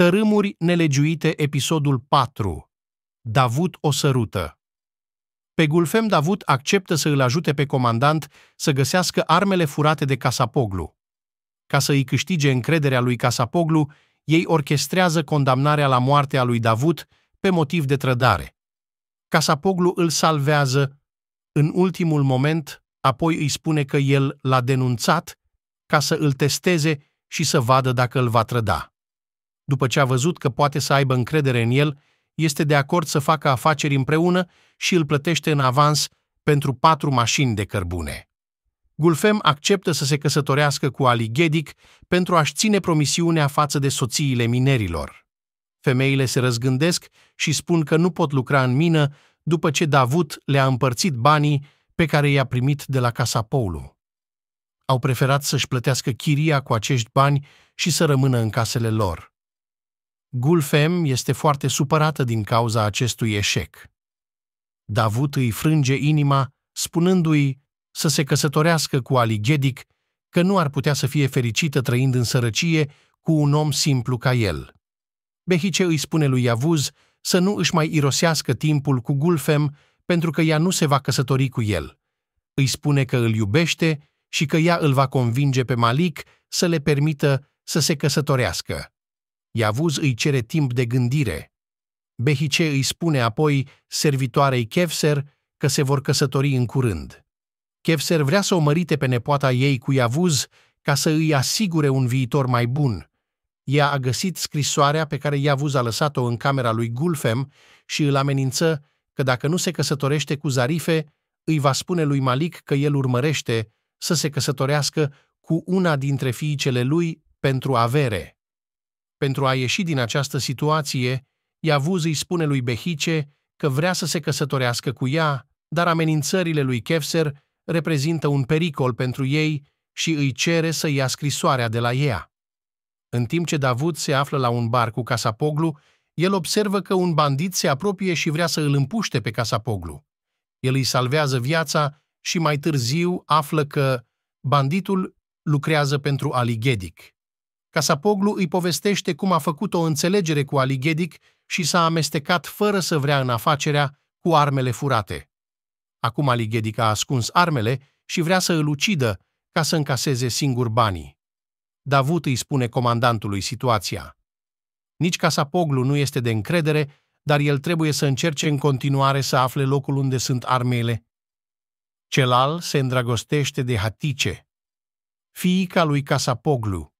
Tărâmuri nelegiuite, episodul 4. Davut o sărută. Pe Gulfem Davut acceptă să îl ajute pe comandant să găsească armele furate de Casapoglu. Ca să îi câștige încrederea lui Casapoglu, ei orchestrează condamnarea la moarte a lui Davut pe motiv de trădare. Casapoglu îl salvează în ultimul moment, apoi îi spune că el l-a denunțat ca să îl testeze și să vadă dacă îl va trăda după ce a văzut că poate să aibă încredere în el, este de acord să facă afaceri împreună și îl plătește în avans pentru patru mașini de cărbune. Gulfem acceptă să se căsătorească cu Ali Ghedic pentru a-și ține promisiunea față de soțiile minerilor. Femeile se răzgândesc și spun că nu pot lucra în mină după ce Davut le-a împărțit banii pe care i-a primit de la Casa Poulu. Au preferat să-și plătească chiria cu acești bani și să rămână în casele lor. Gulfem este foarte supărată din cauza acestui eșec. Davut îi frânge inima, spunându-i să se căsătorească cu Alighedic, că nu ar putea să fie fericită trăind în sărăcie cu un om simplu ca el. Behice îi spune lui Iavuz să nu își mai irosească timpul cu Gulfem pentru că ea nu se va căsători cu el. Îi spune că îl iubește și că ea îl va convinge pe Malik să le permită să se căsătorească. Iavuz îi cere timp de gândire. Behice îi spune apoi servitoarei Kefser că se vor căsători în curând. Kefser vrea să o mărite pe nepoata ei cu Iavuz ca să îi asigure un viitor mai bun. Ea a găsit scrisoarea pe care Iavuz a lăsat-o în camera lui Gulfem și îl amenință că dacă nu se căsătorește cu Zarife, îi va spune lui Malik că el urmărește să se căsătorească cu una dintre fiicele lui pentru avere. Pentru a ieși din această situație, Iavuz îi spune lui Behice că vrea să se căsătorească cu ea, dar amenințările lui Kefser reprezintă un pericol pentru ei și îi cere să ia scrisoarea de la ea. În timp ce Davud se află la un bar cu Casapoglu, el observă că un bandit se apropie și vrea să îl împuște pe Casapoglu. El îi salvează viața și mai târziu află că banditul lucrează pentru Ali Casapoglu îi povestește cum a făcut o înțelegere cu Alighedic și s-a amestecat fără să vrea în afacerea cu armele furate. Acum Alighedic a ascuns armele și vrea să îl ucidă ca să încaseze singur banii. Davut îi spune comandantului situația. Nici Casapoglu nu este de încredere, dar el trebuie să încerce în continuare să afle locul unde sunt armele. Celal se îndrăgostește de Hatice, fiica lui Casapoglu